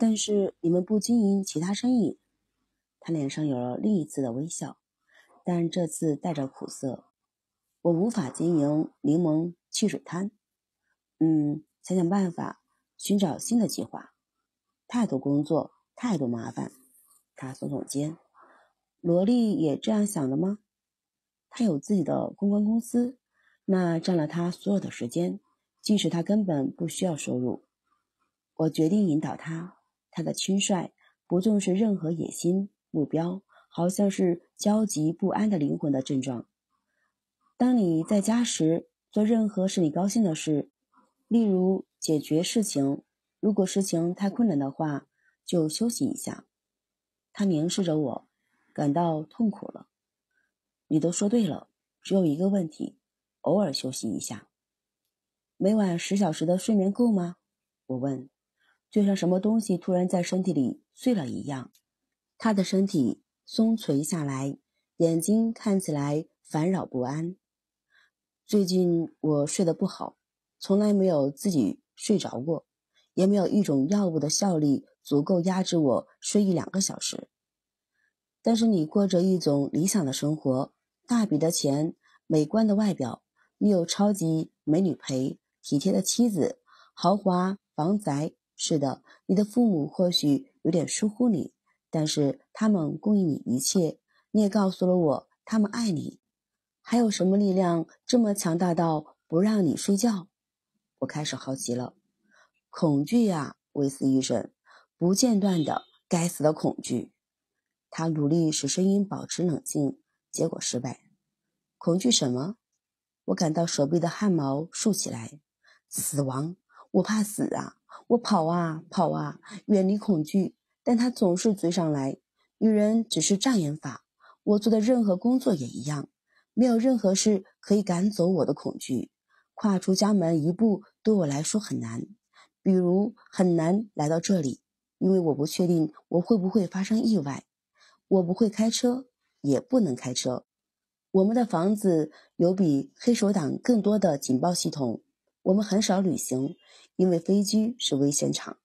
但是你们不经营其他生意，他脸上有了另一次的微笑，但这次带着苦涩。我无法经营柠檬汽水摊，嗯，想想办法，寻找新的计划。太多工作，太多麻烦。他耸耸肩。罗莉也这样想的吗？他有自己的公关公司，那占了他所有的时间，即使他根本不需要收入。我决定引导他。他的轻率、不重视任何野心目标，好像是焦急不安的灵魂的症状。当你在家时，做任何使你高兴的事，例如解决事情。如果事情太困难的话，就休息一下。他凝视着我，感到痛苦了。你都说对了，只有一个问题：偶尔休息一下。每晚十小时的睡眠够吗？我问。就像什么东西突然在身体里碎了一样，他的身体松垂下来，眼睛看起来烦扰不安。最近我睡得不好，从来没有自己睡着过，也没有一种药物的效力足够压制我睡一两个小时。但是你过着一种理想的生活：大笔的钱、美观的外表、你有超级美女陪、体贴的妻子、豪华房宅。是的，你的父母或许有点疏忽你，但是他们供应你一切。你也告诉了我，他们爱你。还有什么力量这么强大到不让你睡觉？我开始好奇了。恐惧呀，威斯医生，不间断的，该死的恐惧。他努力使声音保持冷静，结果失败。恐惧什么？我感到手臂的汗毛竖起来。死亡，我怕死啊。我跑啊跑啊，远离恐惧，但他总是追上来。女人只是障眼法，我做的任何工作也一样，没有任何事可以赶走我的恐惧。跨出家门一步对我来说很难，比如很难来到这里，因为我不确定我会不会发生意外。我不会开车，也不能开车。我们的房子有比黑手党更多的警报系统，我们很少旅行。因为飞机是危险场，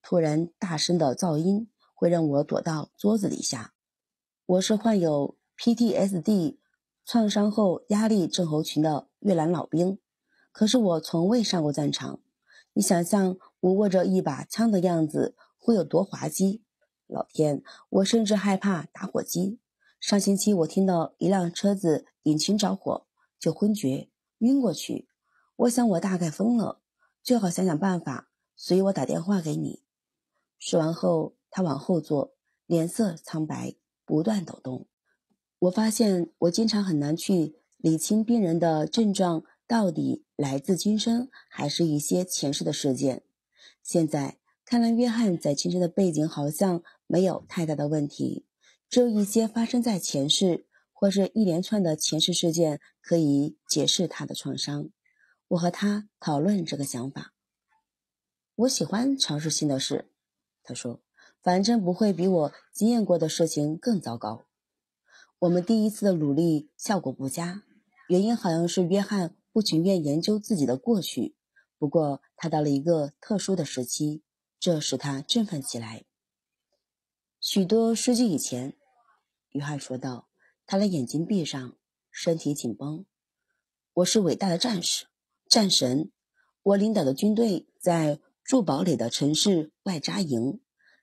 突然大声的噪音会让我躲到桌子底下。我是患有 PTSD 创伤后压力症候群的越南老兵，可是我从未上过战场。你想象我握着一把枪的样子会有多滑稽？老天，我甚至害怕打火机。上星期我听到一辆车子引擎着火就昏厥晕过去，我想我大概疯了。最好想想办法，所以我打电话给你。说完后，他往后坐，脸色苍白，不断抖动。我发现我经常很难去理清病人的症状到底来自今生，还是一些前世的事件。现在看来，约翰在今生的背景好像没有太大的问题，只有一些发生在前世，或是一连串的前世事件可以解释他的创伤。我和他讨论这个想法。我喜欢尝试新的事。他说：“反正不会比我经验过的事情更糟糕。”我们第一次的努力效果不佳，原因好像是约翰不情愿研究自己的过去。不过他到了一个特殊的时期，这使他振奋起来。许多世纪以前，约翰说道：“他的眼睛闭上，身体紧绷。我是伟大的战士。”战神，我领导的军队在筑堡垒的城市外扎营，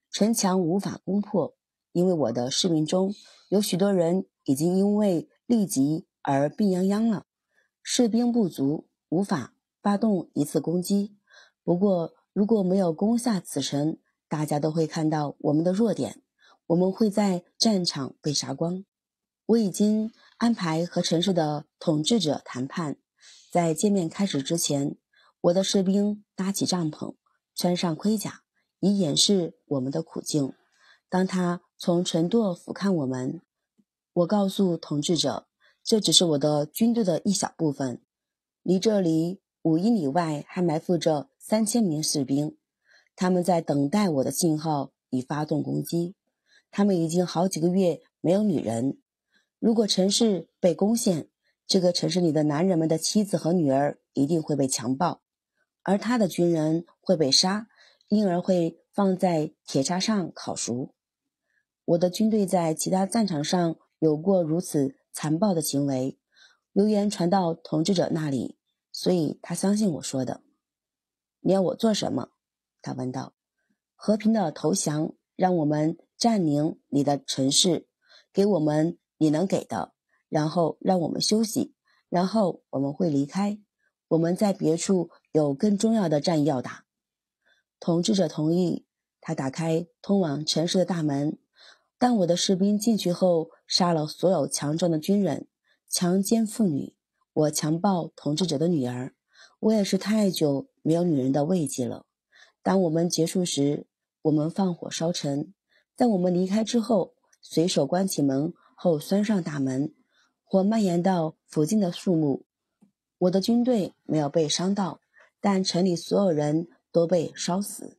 城墙无法攻破，因为我的士兵中有许多人已经因为痢疾而病殃殃了，士兵不足，无法发动一次攻击。不过，如果没有攻下此城，大家都会看到我们的弱点，我们会在战场被杀光。我已经安排和城市的统治者谈判。在见面开始之前，我的士兵搭起帐篷，穿上盔甲，以掩饰我们的苦境。当他从城垛俯瞰我们，我告诉统治者，这只是我的军队的一小部分，离这里五英里外还埋伏着三千名士兵，他们在等待我的信号以发动攻击。他们已经好几个月没有女人。如果城市被攻陷，这个城市里的男人们的妻子和女儿一定会被强暴，而他的军人会被杀，婴儿会放在铁叉上烤熟。我的军队在其他战场上有过如此残暴的行为，流言传到统治者那里，所以他相信我说的。你要我做什么？他问道。和平的投降，让我们占领你的城市，给我们你能给的。然后让我们休息，然后我们会离开。我们在别处有更重要的战役要打。统治者同意，他打开通往城市的大门。但我的士兵进去后，杀了所有强壮的军人，强奸妇女。我强暴统治者的女儿。我也是太久没有女人的慰藉了。当我们结束时，我们放火烧城。在我们离开之后，随手关起门后拴上大门。或蔓延到附近的树木，我的军队没有被伤到，但城里所有人都被烧死。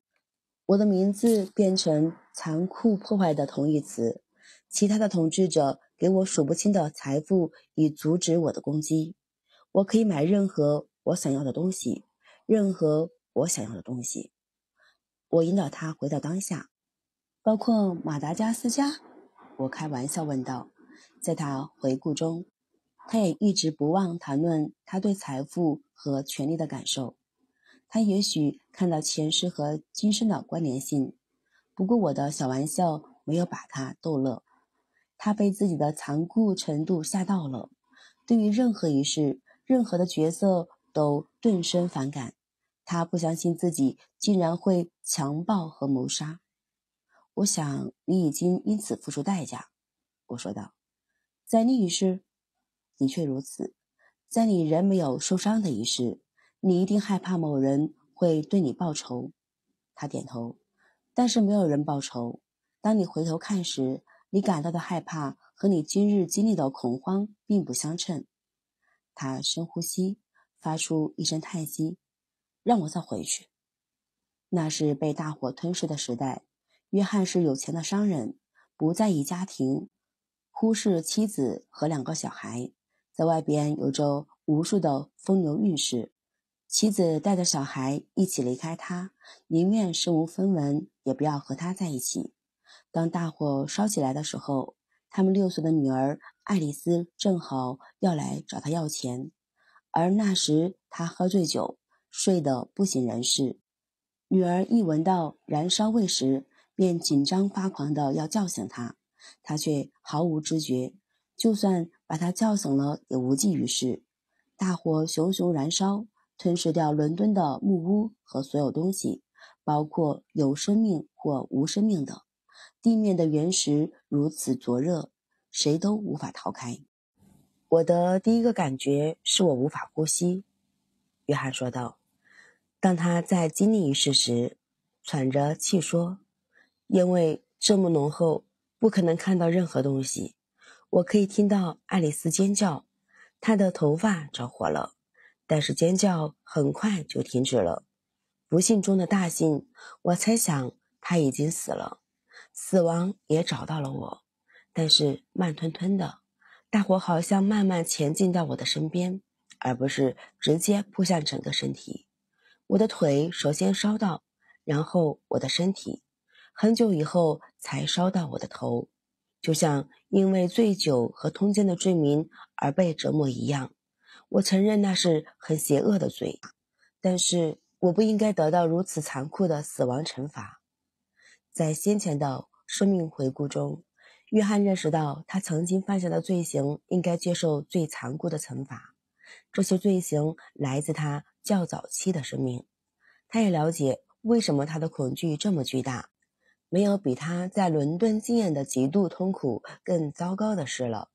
我的名字变成残酷破坏的同义词。其他的统治者给我数不清的财富以阻止我的攻击。我可以买任何我想要的东西，任何我想要的东西。我引导他回到当下，包括马达加斯加。我开玩笑问道。在他回顾中，他也一直不忘谈论他对财富和权力的感受。他也许看到前世和今生的关联性，不过我的小玩笑没有把他逗乐。他被自己的残酷程度吓到了，对于任何一事、任何的角色都顿生反感。他不相信自己竟然会强暴和谋杀。我想你已经因此付出代价，我说道。在另一世的确如此。在你人没有受伤的一世，你一定害怕某人会对你报仇。他点头，但是没有人报仇。当你回头看时，你感到的害怕和你今日经历的恐慌并不相称。他深呼吸，发出一声叹息。让我再回去。那是被大火吞噬的时代。约翰是有钱的商人，不在意家庭。忽视妻子和两个小孩，在外边有着无数的风流韵事。妻子带着小孩一起离开他，宁愿身无分文也不要和他在一起。当大火烧起来的时候，他们六岁的女儿爱丽丝正好要来找他要钱，而那时他喝醉酒，睡得不省人事。女儿一闻到燃烧味时，便紧张发狂的要叫醒他。他却毫无知觉，就算把他叫醒了也无济于事。大火熊熊燃烧，吞噬掉伦敦的木屋和所有东西，包括有生命或无生命的。地面的原石如此灼热，谁都无法逃开。我的第一个感觉是我无法呼吸，约翰说道。当他在经历一事时，喘着气说：“因为这么浓厚。”不可能看到任何东西。我可以听到爱丽丝尖叫，她的头发着火了，但是尖叫很快就停止了。不幸中的大幸，我猜想她已经死了。死亡也找到了我，但是慢吞吞的，大火好像慢慢前进到我的身边，而不是直接扑向整个身体。我的腿首先烧到，然后我的身体。很久以后。才烧到我的头，就像因为醉酒和通奸的罪名而被折磨一样。我承认那是很邪恶的罪，但是我不应该得到如此残酷的死亡惩罚。在先前的生命回顾中，约翰认识到他曾经犯下的罪行应该接受最残酷的惩罚。这些罪行来自他较早期的生命，他也了解为什么他的恐惧这么巨大。没有比他在伦敦经验的极度痛苦更糟糕的事了。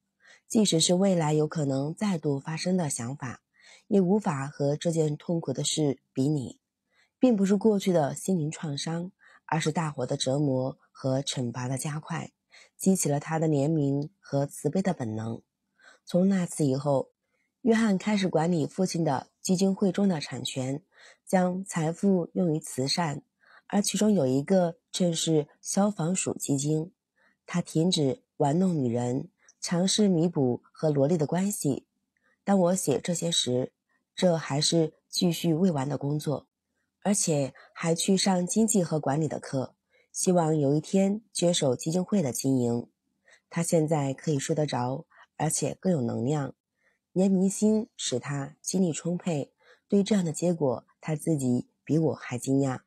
即使是未来有可能再度发生的想法，也无法和这件痛苦的事比拟。并不是过去的心灵创伤，而是大火的折磨和惩罚的加快，激起了他的怜悯和慈悲的本能。从那次以后，约翰开始管理父亲的基金会中的产权，将财富用于慈善，而其中有一个。正是消防鼠基金，他停止玩弄女人，尝试弥补和萝莉的关系。当我写这些时，这还是继续未完的工作，而且还去上经济和管理的课，希望有一天接手基金会的经营。他现在可以睡得着，而且更有能量，年明星使他精力充沛。对这样的结果，他自己比我还惊讶。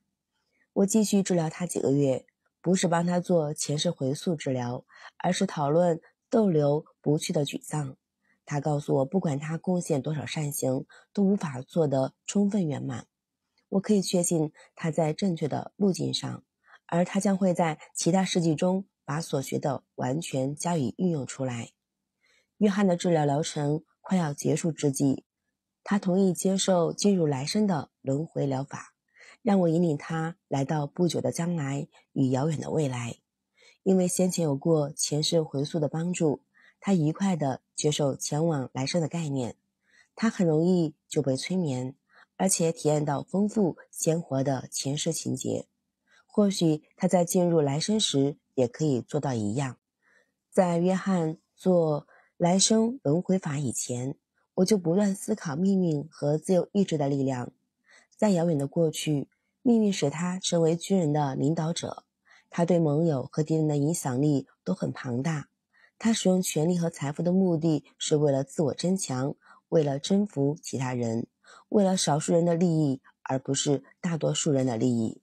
我继续治疗他几个月，不是帮他做前世回溯治疗，而是讨论逗留不去的沮丧。他告诉我，不管他贡献多少善行，都无法做得充分圆满。我可以确信他在正确的路径上，而他将会在其他世纪中把所学的完全加以运用出来。约翰的治疗疗程快要结束之际，他同意接受进入来生的轮回疗法。让我引领他来到不久的将来与遥远的未来，因为先前有过前世回溯的帮助，他愉快地接受前往来生的概念。他很容易就被催眠，而且体验到丰富鲜活的前世情节。或许他在进入来生时也可以做到一样。在约翰做来生轮回法以前，我就不断思考命运和自由意志的力量，在遥远的过去。命运使他成为军人的领导者，他对盟友和敌人的影响力都很庞大。他使用权力和财富的目的，是为了自我增强，为了征服其他人，为了少数人的利益，而不是大多数人的利益。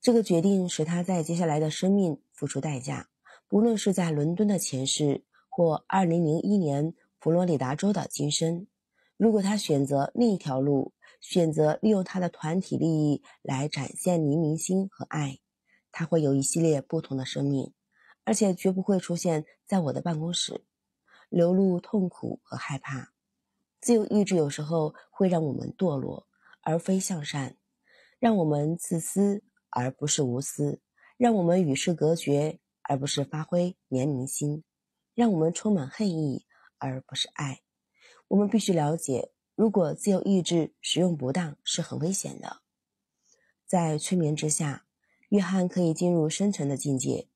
这个决定使他在接下来的生命付出代价，不论是在伦敦的前世，或二零零一年佛罗里达州的今生。如果他选择另一条路，选择利用他的团体利益来展现黎明心和爱，他会有一系列不同的生命，而且绝不会出现在我的办公室，流露痛苦和害怕。自由意志有时候会让我们堕落，而非向善；让我们自私，而不是无私；让我们与世隔绝，而不是发挥怜悯心；让我们充满恨意，而不是爱。我们必须了解。如果自由意志使用不当是很危险的。在催眠之下，约翰可以进入深层的境界，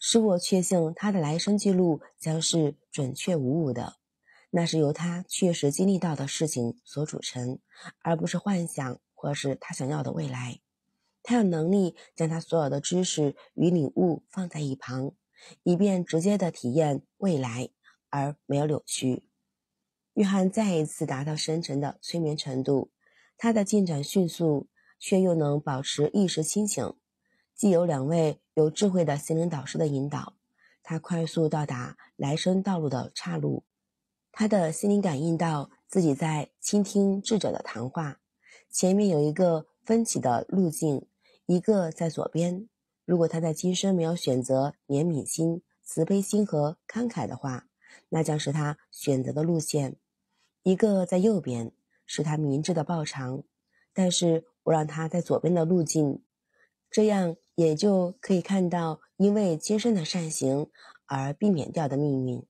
使我确信他的来生记录将是准确无误的。那是由他确实经历到的事情所组成，而不是幻想或是他想要的未来。他有能力将他所有的知识与领悟放在一旁，以便直接的体验未来，而没有扭曲。约翰再一次达到深沉的催眠程度，他的进展迅速，却又能保持意识清醒。既有两位有智慧的心灵导师的引导，他快速到达来生道路的岔路。他的心灵感应到自己在倾听智者的谈话，前面有一个分歧的路径，一个在左边。如果他在今生没有选择怜悯心、慈悲心和慷慨的话，那将是他选择的路线。一个在右边，是他明智的报偿，但是我让他在左边的路径，这样也就可以看到因为今生的善行而避免掉的命运。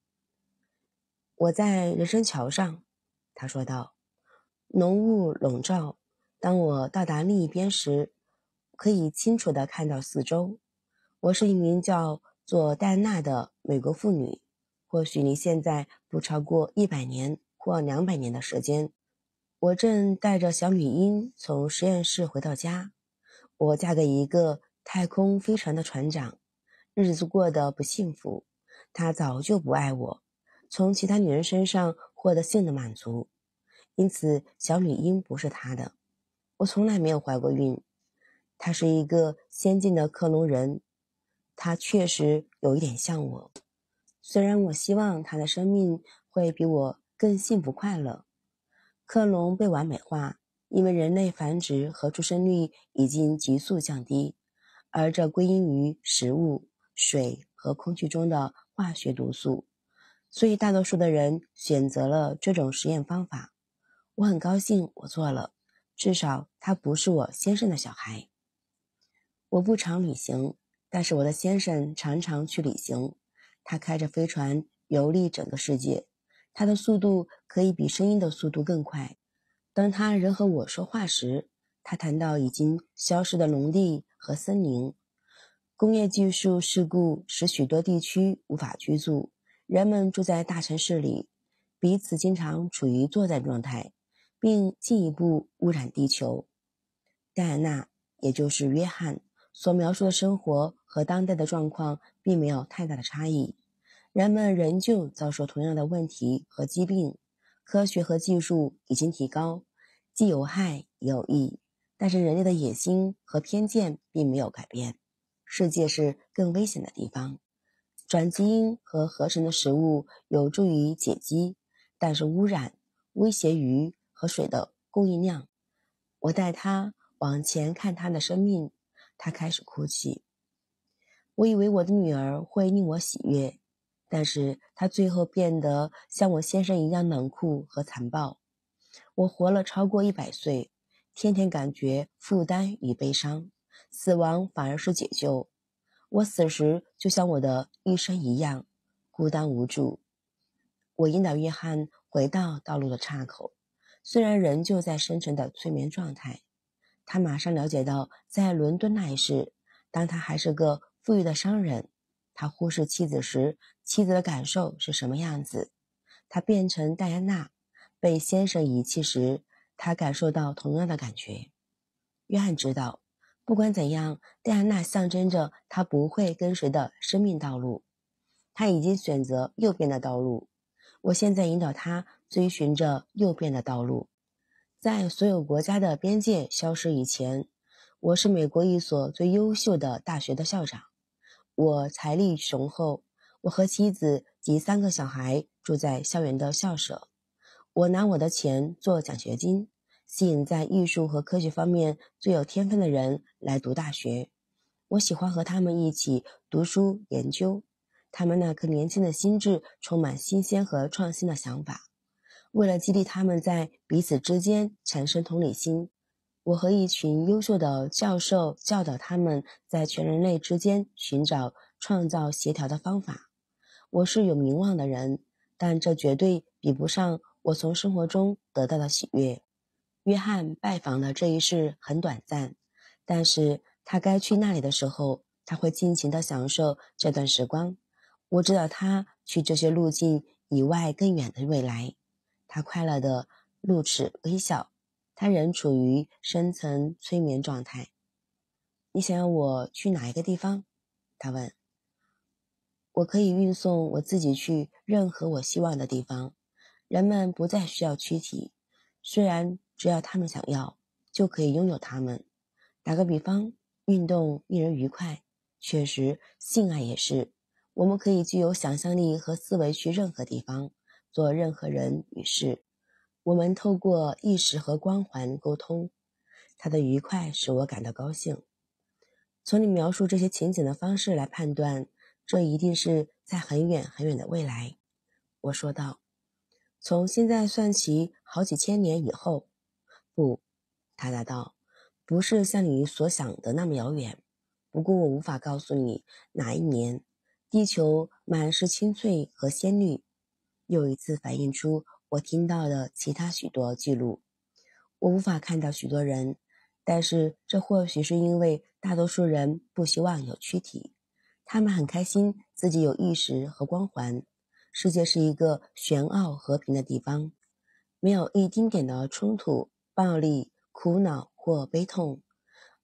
我在人生桥上，他说道：“浓雾笼罩，当我到达另一边时，可以清楚的看到四周。我是一名叫做戴安娜的美国妇女，或许离现在不超过一百年。”过两百年的时间，我正带着小女婴从实验室回到家。我嫁给一个太空飞船的船长，日子过得不幸福。他早就不爱我，从其他女人身上获得性的满足，因此小女婴不是他的。我从来没有怀过孕。他是一个先进的克隆人，他确实有一点像我，虽然我希望他的生命会比我。更幸福快乐。克隆被完美化，因为人类繁殖和出生率已经急速降低，而这归因于食物、水和空气中的化学毒素。所以，大多数的人选择了这种实验方法。我很高兴我做了，至少他不是我先生的小孩。我不常旅行，但是我的先生常常去旅行。他开着飞船游历整个世界。他的速度可以比声音的速度更快。当他人和我说话时，他谈到已经消失的农地和森林。工业技术事故使许多地区无法居住，人们住在大城市里，彼此经常处于作战状态，并进一步污染地球。戴安娜，也就是约翰所描述的生活和当代的状况并没有太大的差异。人们仍旧遭受同样的问题和疾病。科学和技术已经提高，既有害也有益，但是人类的野心和偏见并没有改变。世界是更危险的地方。转基因和合成的食物有助于解饥，但是污染威胁鱼和水的供应量。我带他往前看他的生命，他开始哭泣。我以为我的女儿会令我喜悦。但是他最后变得像我先生一样冷酷和残暴。我活了超过一百岁，天天感觉负担与悲伤，死亡反而是解救。我死时就像我的一生一样，孤单无助。我引导约翰回到道路的岔口，虽然仍旧在深沉的催眠状态，他马上了解到，在伦敦那一世，当他还是个富裕的商人，他忽视妻子时。妻子的感受是什么样子？她变成戴安娜，被先生遗弃时，她感受到同样的感觉。约翰知道，不管怎样，戴安娜象征着他不会跟随的生命道路。他已经选择右边的道路，我现在引导他追寻着右边的道路。在所有国家的边界消失以前，我是美国一所最优秀的大学的校长，我财力雄厚。我和妻子及三个小孩住在校园的校舍。我拿我的钱做奖学金，吸引在艺术和科学方面最有天分的人来读大学。我喜欢和他们一起读书研究，他们那颗年轻的心智充满新鲜和创新的想法。为了激励他们在彼此之间产生同理心，我和一群优秀的教授教导他们在全人类之间寻找创造协调的方法。我是有名望的人，但这绝对比不上我从生活中得到的喜悦。约翰拜访了这一世很短暂，但是他该去那里的时候，他会尽情地享受这段时光。我知道他去这些路径以外更远的未来。他快乐的露齿微笑，他仍处于深层催眠状态。你想要我去哪一个地方？他问。我可以运送我自己去任何我希望的地方。人们不再需要躯体，虽然只要他们想要就可以拥有他们。打个比方，运动令人愉快，确实，性爱也是。我们可以具有想象力和思维去任何地方，做任何人与事。我们透过意识和光环沟通，它的愉快使我感到高兴。从你描述这些情景的方式来判断。这一定是在很远很远的未来，我说道。从现在算起，好几千年以后。不，他答道，不是像你所想的那么遥远。不过我无法告诉你哪一年，地球满是青翠和鲜绿。又一次反映出我听到的其他许多记录。我无法看到许多人，但是这或许是因为大多数人不希望有躯体。他们很开心自己有意识和光环，世界是一个玄奥和平的地方，没有一丁点的冲突、暴力、苦恼或悲痛。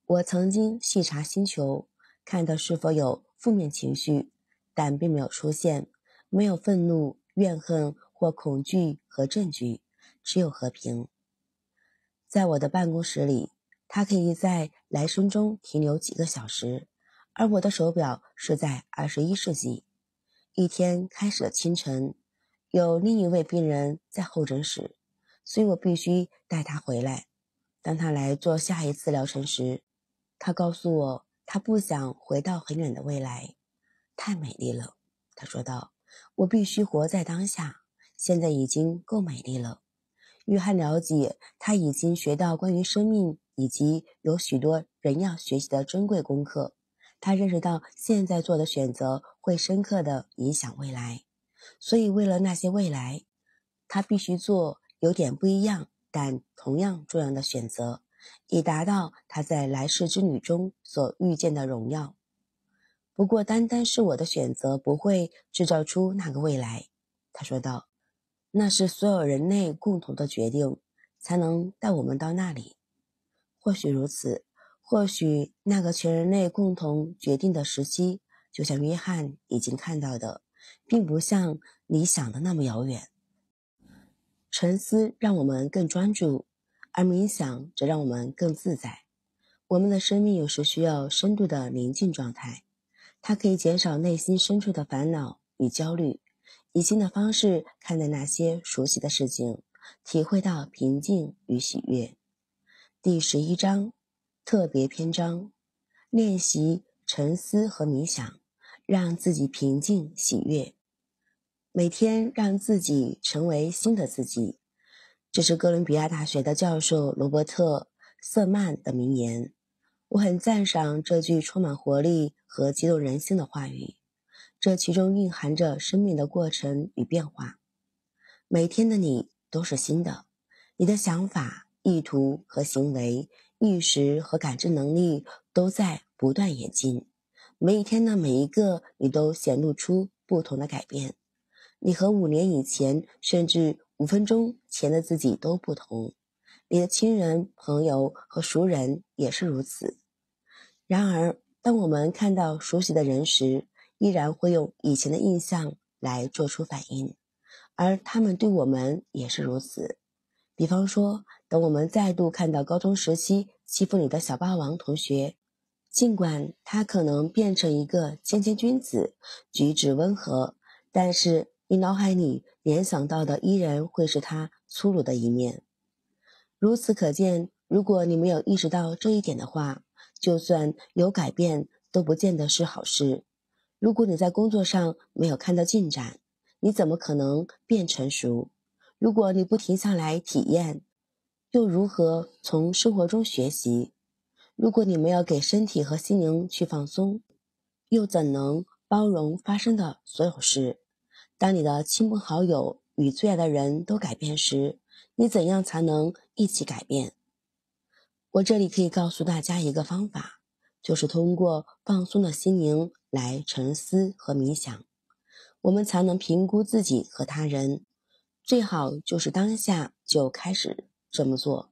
我曾经细查星球，看到是否有负面情绪，但并没有出现，没有愤怒、怨恨或恐惧和证据，只有和平。在我的办公室里，他可以在来生中停留几个小时。而我的手表是在二十一世纪，一天开始的清晨，有另一位病人在候诊室，所以我必须带他回来。当他来做下一次疗程时，他告诉我他不想回到很远的未来，太美丽了。他说道：“我必须活在当下，现在已经够美丽了。”约翰了解他已经学到关于生命以及有许多人要学习的珍贵功课。他认识到现在做的选择会深刻的影响未来，所以为了那些未来，他必须做有点不一样但同样重要的选择，以达到他在来世之旅中所遇见的荣耀。不过，单单是我的选择不会制造出那个未来，他说道，那是所有人类共同的决定才能带我们到那里。或许如此。或许那个全人类共同决定的时机，就像约翰已经看到的，并不像你想的那么遥远。沉思让我们更专注，而冥想则让我们更自在。我们的生命有时需要深度的宁静状态，它可以减少内心深处的烦恼与焦虑，以新的方式看待那些熟悉的事情，体会到平静与喜悦。第十一章。特别篇章，练习沉思和冥想，让自己平静喜悦。每天让自己成为新的自己，这是哥伦比亚大学的教授罗伯特·瑟曼的名言。我很赞赏这句充满活力和激动人心的话语，这其中蕴含着生命的过程与变化。每天的你都是新的，你的想法、意图和行为。意识和感知能力都在不断演进，每一天的每一个你都显露出不同的改变。你和五年以前甚至五分钟前的自己都不同，你的亲人、朋友和熟人也是如此。然而，当我们看到熟悉的人时，依然会用以前的印象来做出反应，而他们对我们也是如此。比方说，等我们再度看到高中时期欺负你的小霸王同学，尽管他可能变成一个谦谦君子，举止温和，但是你脑海里联想到的依然会是他粗鲁的一面。如此可见，如果你没有意识到这一点的话，就算有改变，都不见得是好事。如果你在工作上没有看到进展，你怎么可能变成熟？如果你不停下来体验，又如何从生活中学习？如果你没有给身体和心灵去放松，又怎能包容发生的所有事？当你的亲朋好友与最爱的人都改变时，你怎样才能一起改变？我这里可以告诉大家一个方法，就是通过放松的心灵来沉思和冥想，我们才能评估自己和他人。最好就是当下就开始这么做，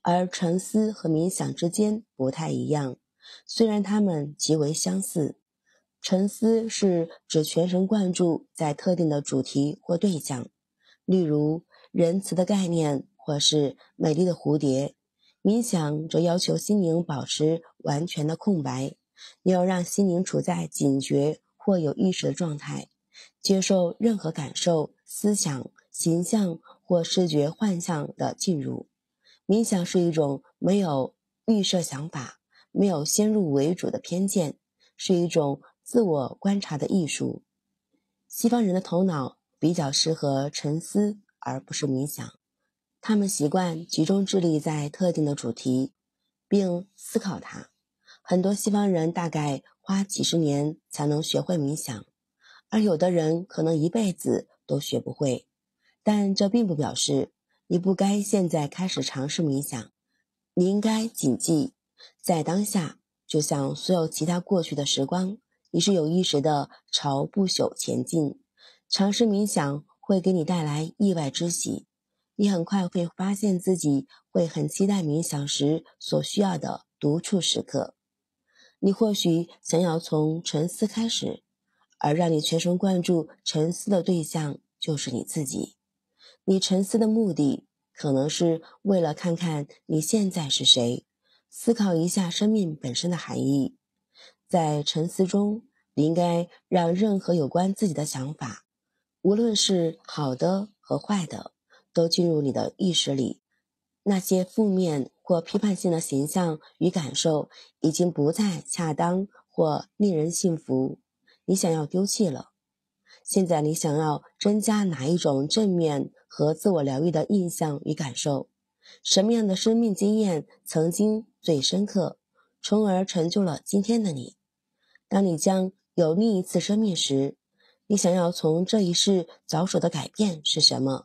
而沉思和冥想之间不太一样，虽然它们极为相似。沉思是指全神贯注在特定的主题或对象，例如仁慈的概念或是美丽的蝴蝶；冥想则要求心灵保持完全的空白，你要让心灵处在警觉或有意识的状态，接受任何感受、思想。形象或视觉幻象的进入，冥想是一种没有预设想法、没有先入为主的偏见，是一种自我观察的艺术。西方人的头脑比较适合沉思，而不是冥想。他们习惯集中智力在特定的主题，并思考它。很多西方人大概花几十年才能学会冥想，而有的人可能一辈子都学不会。但这并不表示你不该现在开始尝试冥想。你应该谨记，在当下，就像所有其他过去的时光，你是有意识的朝不朽前进。尝试冥想会给你带来意外之喜。你很快会发现自己会很期待冥想时所需要的独处时刻。你或许想要从沉思开始，而让你全神贯注沉思的对象就是你自己。你沉思的目的可能是为了看看你现在是谁，思考一下生命本身的含义。在沉思中，你应该让任何有关自己的想法，无论是好的和坏的，都进入你的意识里。那些负面或批判性的形象与感受已经不再恰当或令人信服，你想要丢弃了。现在，你想要增加哪一种正面？和自我疗愈的印象与感受，什么样的生命经验曾经最深刻，从而成就了今天的你？当你将有另一次生命时，你想要从这一世着手的改变是什么？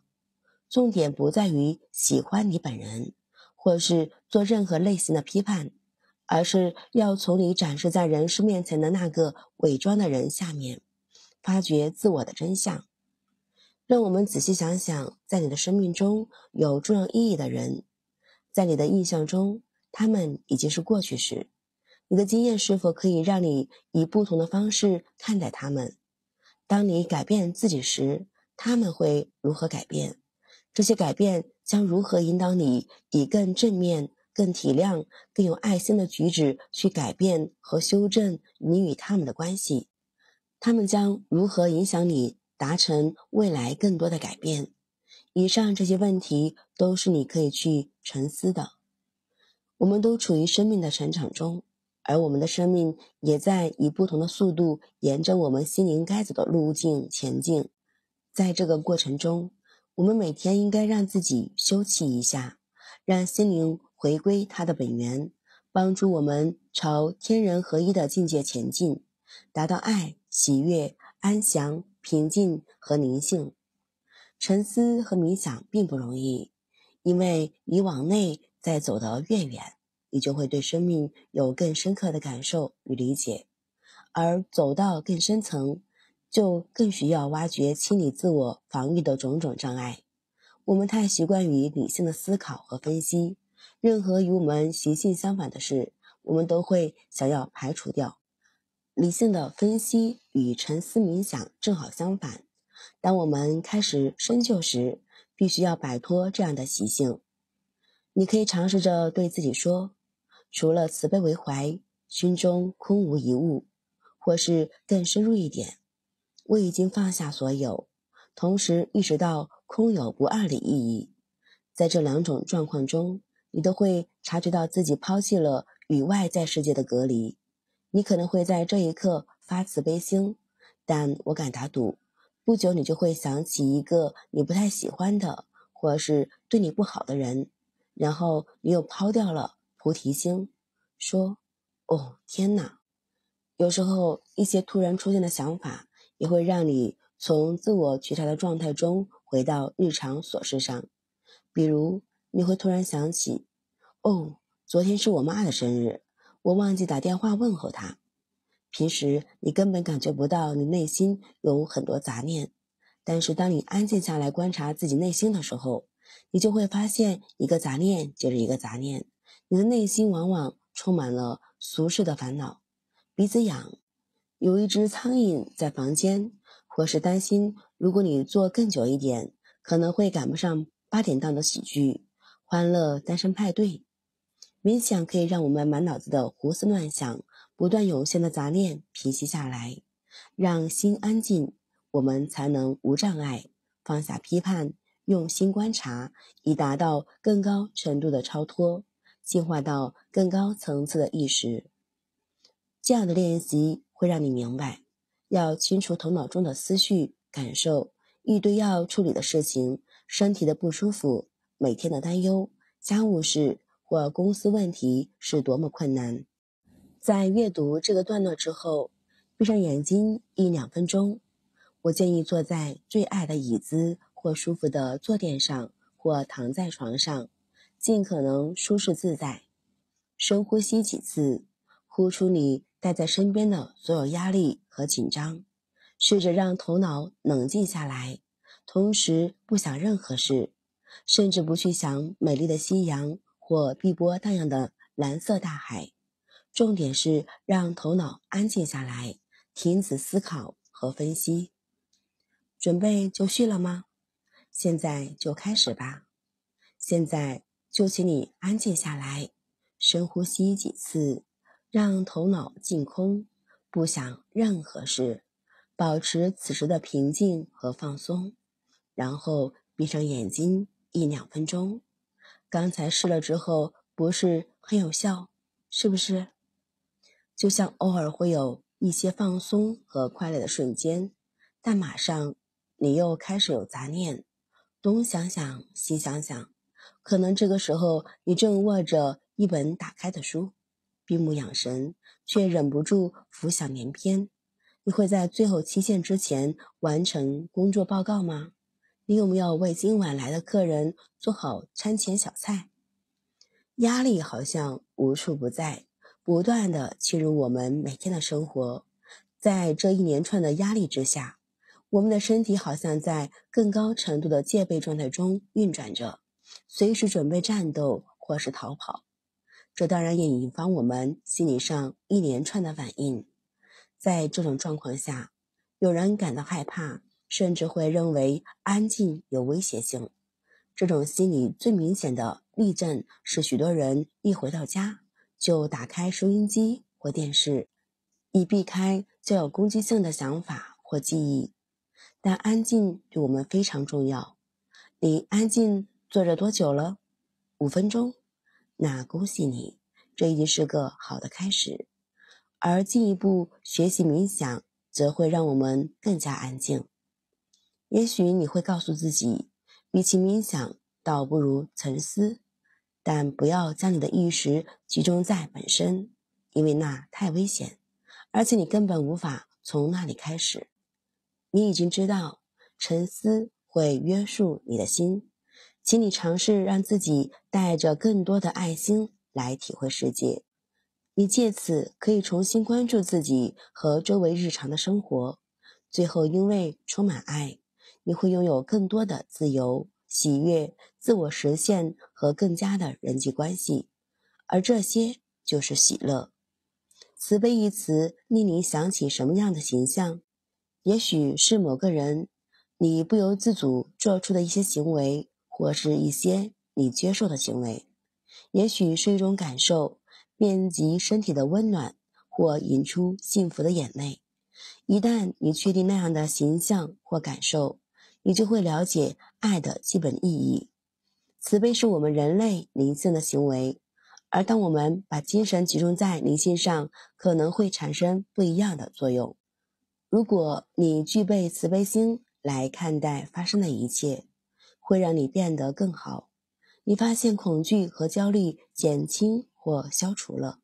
重点不在于喜欢你本人，或是做任何类型的批判，而是要从你展示在人世面前的那个伪装的人下面，发掘自我的真相。让我们仔细想想，在你的生命中有重要意义的人，在你的印象中，他们已经是过去时。你的经验是否可以让你以不同的方式看待他们？当你改变自己时，他们会如何改变？这些改变将如何引导你以更正面、更体谅、更有爱心的举止去改变和修正你与他们的关系？他们将如何影响你？达成未来更多的改变。以上这些问题都是你可以去沉思的。我们都处于生命的成长中，而我们的生命也在以不同的速度沿着我们心灵该走的路径前进。在这个过程中，我们每天应该让自己休憩一下，让心灵回归它的本源，帮助我们朝天人合一的境界前进，达到爱、喜悦、安详。平静和宁静，沉思和冥想并不容易，因为你往内再走得越远，你就会对生命有更深刻的感受与理解。而走到更深层，就更需要挖掘清理自我防御的种种障碍。我们太习惯于理性的思考和分析，任何与我们习性相反的事，我们都会想要排除掉。理性的分析与沉思冥想正好相反。当我们开始深究时，必须要摆脱这样的习性。你可以尝试着对自己说：“除了慈悲为怀，心中空无一物。”或是更深入一点：“我已经放下所有，同时意识到空有不二的意义。”在这两种状况中，你都会察觉到自己抛弃了与外在世界的隔离。你可能会在这一刻发慈悲心，但我敢打赌，不久你就会想起一个你不太喜欢的或是对你不好的人，然后你又抛掉了菩提心，说：“哦，天哪！”有时候一些突然出现的想法也会让你从自我觉察的状态中回到日常琐事上，比如你会突然想起：“哦，昨天是我妈的生日。”我忘记打电话问候他。平时你根本感觉不到你内心有很多杂念，但是当你安静下来观察自己内心的时候，你就会发现一个杂念就是一个杂念。你的内心往往充满了俗世的烦恼：鼻子痒，有一只苍蝇在房间，或是担心如果你坐更久一点，可能会赶不上八点档的喜剧《欢乐单身派对》。冥想可以让我们满脑子的胡思乱想、不断涌现的杂念平息下来，让心安静，我们才能无障碍放下批判，用心观察，以达到更高程度的超脱，进化到更高层次的意识。这样的练习会让你明白，要清除头脑中的思绪、感受一堆要处理的事情、身体的不舒服、每天的担忧、家务事。或公司问题是多么困难！在阅读这个段落之后，闭上眼睛一两分钟。我建议坐在最爱的椅子或舒服的坐垫上，或躺在床上，尽可能舒适自在。深呼吸几次，呼出你带在身边的所有压力和紧张，试着让头脑冷静下来，同时不想任何事，甚至不去想美丽的夕阳。或碧波荡漾的蓝色大海，重点是让头脑安静下来，停止思考和分析。准备就绪了吗？现在就开始吧。现在就请你安静下来，深呼吸几次，让头脑净空，不想任何事，保持此时的平静和放松。然后闭上眼睛一两分钟。刚才试了之后不是很有效，是不是？就像偶尔会有一些放松和快乐的瞬间，但马上你又开始有杂念，东想想西想想。可能这个时候你正握着一本打开的书，闭目养神，却忍不住浮想联翩。你会在最后期限之前完成工作报告吗？你有没有为今晚来的客人做好餐前小菜？压力好像无处不在，不断的侵入我们每天的生活。在这一连串的压力之下，我们的身体好像在更高程度的戒备状态中运转着，随时准备战斗或是逃跑。这当然也引发我们心理上一连串的反应。在这种状况下，有人感到害怕。甚至会认为安静有威胁性，这种心理最明显的例证是，许多人一回到家就打开收音机或电视，以避开就有攻击性的想法或记忆。但安静对我们非常重要。你安静坐着多久了？五分钟？那恭喜你，这已经是个好的开始。而进一步学习冥想，则会让我们更加安静。也许你会告诉自己，与其冥想，倒不如沉思。但不要将你的意识集中在本身，因为那太危险，而且你根本无法从那里开始。你已经知道，沉思会约束你的心，请你尝试让自己带着更多的爱心来体会世界。你借此可以重新关注自己和周围日常的生活，最后因为充满爱。你会拥有更多的自由、喜悦、自我实现和更加的人际关系，而这些就是喜乐。慈悲一词令你想起什么样的形象？也许是某个人，你不由自主做出的一些行为，或是一些你接受的行为；也许是一种感受，遍及身体的温暖，或引出幸福的眼泪。一旦你确定那样的形象或感受，你就会了解爱的基本意义。慈悲是我们人类灵性的行为，而当我们把精神集中在灵性上，可能会产生不一样的作用。如果你具备慈悲心来看待发生的一切，会让你变得更好。你发现恐惧和焦虑减轻或消除了。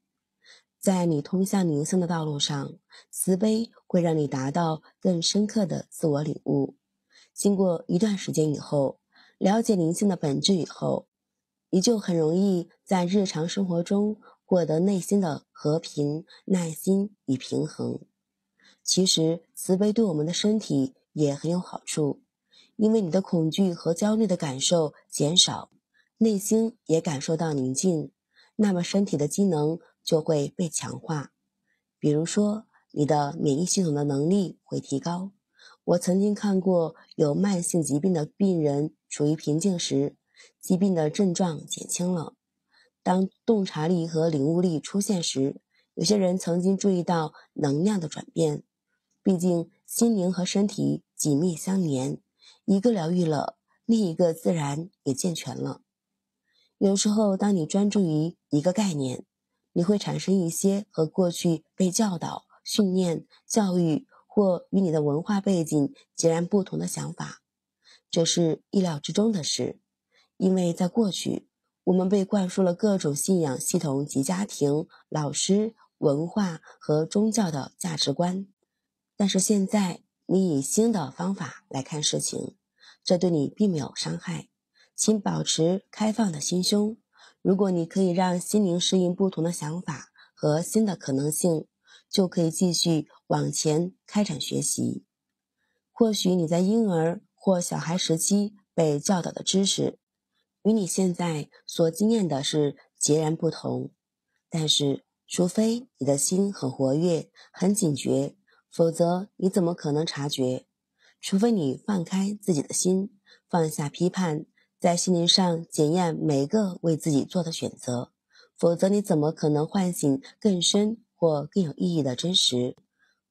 在你通向灵性的道路上，慈悲会让你达到更深刻的自我领悟。经过一段时间以后，了解灵性的本质以后，你就很容易在日常生活中获得内心的和平、耐心与平衡。其实，慈悲对我们的身体也很有好处，因为你的恐惧和焦虑的感受减少，内心也感受到宁静，那么身体的机能就会被强化。比如说，你的免疫系统的能力会提高。我曾经看过有慢性疾病的病人处于平静时，疾病的症状减轻了。当洞察力和领悟力出现时，有些人曾经注意到能量的转变。毕竟心灵和身体紧密相连，一个疗愈了，另一个自然也健全了。有时候，当你专注于一个概念，你会产生一些和过去被教导、训练、教育。或与你的文化背景截然不同的想法，这是意料之中的事，因为在过去，我们被灌输了各种信仰系统及家庭、老师、文化和宗教的价值观。但是现在，你以新的方法来看事情，这对你并没有伤害。请保持开放的心胸，如果你可以让心灵适应不同的想法和新的可能性。就可以继续往前开展学习。或许你在婴儿或小孩时期被教导的知识，与你现在所经验的是截然不同。但是，除非你的心很活跃、很警觉，否则你怎么可能察觉？除非你放开自己的心，放下批判，在心灵上检验每个为自己做的选择，否则你怎么可能唤醒更深？或更有意义的真实，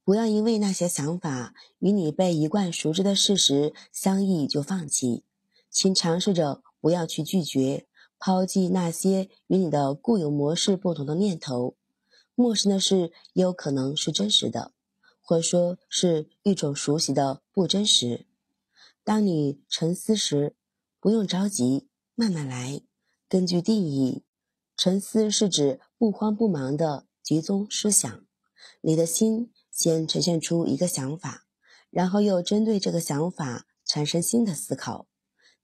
不要因为那些想法与你被一贯熟知的事实相异就放弃。请尝试着不要去拒绝、抛弃那些与你的固有模式不同的念头。陌生的事也有可能是真实的，或说是一种熟悉的不真实。当你沉思时，不用着急，慢慢来。根据定义，沉思是指不慌不忙的。集中思想，你的心先呈现出一个想法，然后又针对这个想法产生新的思考。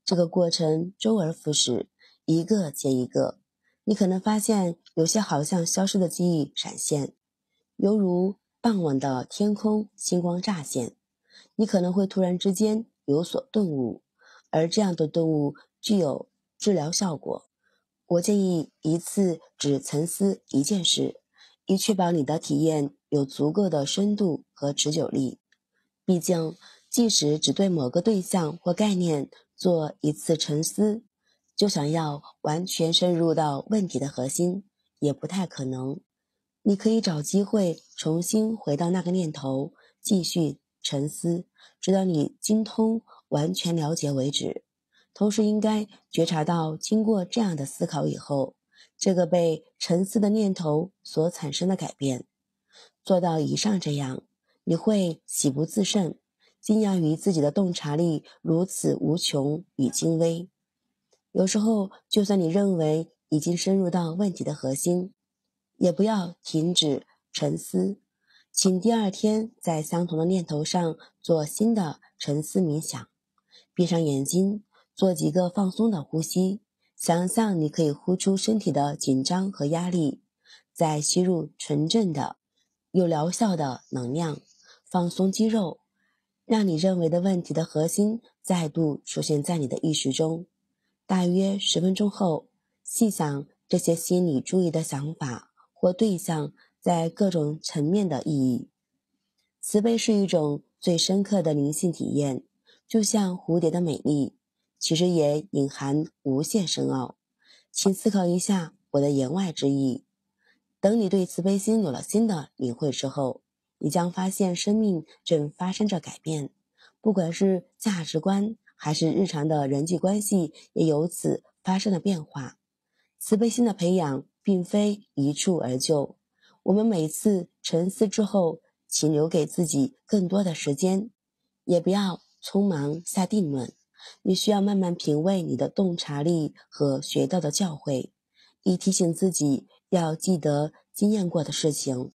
这个过程周而复始，一个接一个。你可能发现有些好像消失的记忆闪现，犹如傍晚的天空星光乍现。你可能会突然之间有所顿悟，而这样的顿悟具有治疗效果。我建议一次只沉思一件事。以确保你的体验有足够的深度和持久力。毕竟，即使只对某个对象或概念做一次沉思，就想要完全深入到问题的核心，也不太可能。你可以找机会重新回到那个念头，继续沉思，直到你精通、完全了解为止。同时，应该觉察到，经过这样的思考以后。这个被沉思的念头所产生的改变，做到以上这样，你会喜不自胜，惊讶于自己的洞察力如此无穷与精微。有时候，就算你认为已经深入到问题的核心，也不要停止沉思。请第二天在相同的念头上做新的沉思冥想，闭上眼睛，做几个放松的呼吸。想象你可以呼出身体的紧张和压力，再吸入纯正的、有疗效的能量，放松肌肉，让你认为的问题的核心再度出现在你的意识中。大约十分钟后，细想这些心理注意的想法或对象在各种层面的意义。慈悲是一种最深刻的灵性体验，就像蝴蝶的美丽。其实也隐含无限深奥，请思考一下我的言外之意。等你对慈悲心有了新的领会之后，你将发现生命正发生着改变，不管是价值观还是日常的人际关系，也由此发生了变化。慈悲心的培养并非一蹴而就，我们每次沉思之后，请留给自己更多的时间，也不要匆忙下定论。你需要慢慢品味你的洞察力和学到的教诲，以提醒自己要记得经验过的事情。